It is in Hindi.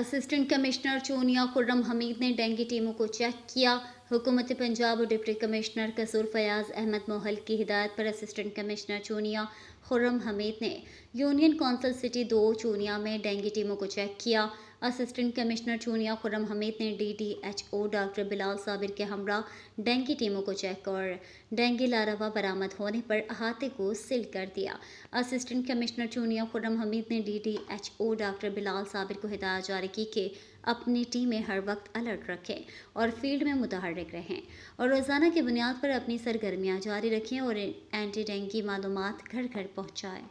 असिस्टेंट कमिश्नर चोनिया खुर्रम हमीद ने डेंगू टीमों को चेक किया हुकूमत पंजाब और डिप्टी कमिश्नर कसूर फयाज अहमद मोहल की हिदायत पर असिस्टेंट कमिश्नर चूनिया खुर्रम हमीद ने यूनियन कौंसल सिटी दो चूनिया में डेंगू टीमों को चेक किया असिस्टेंट कमिश्नर चूनिया खुर्रम हमीद ने D D H O doctor Bilal Sabir के हमरा डेंगी टीमों को चेक और डेंगी लारवा बरामद होने पर अहाते को सील कर दिया असिस्टेंट कमिश्नर चूनिया खुर्रम हमीद ने D D H O doctor Bilal Sabir को हिदायत जारी की कि अपनी टीमें हर वक्त अलर्ट रखें और फील्ड में मुतहर मुतहरक रहें और रोज़ाना की बुनियाद पर अपनी सरगर्मियाँ जारी रखें और एंटी डेंगू मालूम घर घर पहुँचाएँ